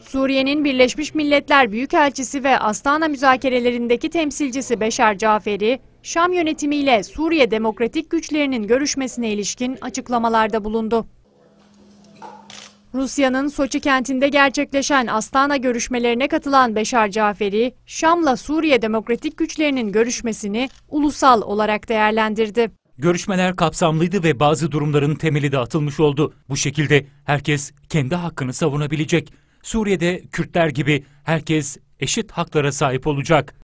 Suriye'nin Birleşmiş Milletler Büyükelçisi ve Astana müzakerelerindeki temsilcisi Beşer Caferi, Şam yönetimiyle Suriye demokratik güçlerinin görüşmesine ilişkin açıklamalarda bulundu. Rusya'nın Soçi kentinde gerçekleşen Astana görüşmelerine katılan Beşar Caferi, Şam'la Suriye demokratik güçlerinin görüşmesini ulusal olarak değerlendirdi. Görüşmeler kapsamlıydı ve bazı durumların temeli de atılmış oldu. Bu şekilde herkes kendi hakkını savunabilecek. Suriye'de Kürtler gibi herkes eşit haklara sahip olacak.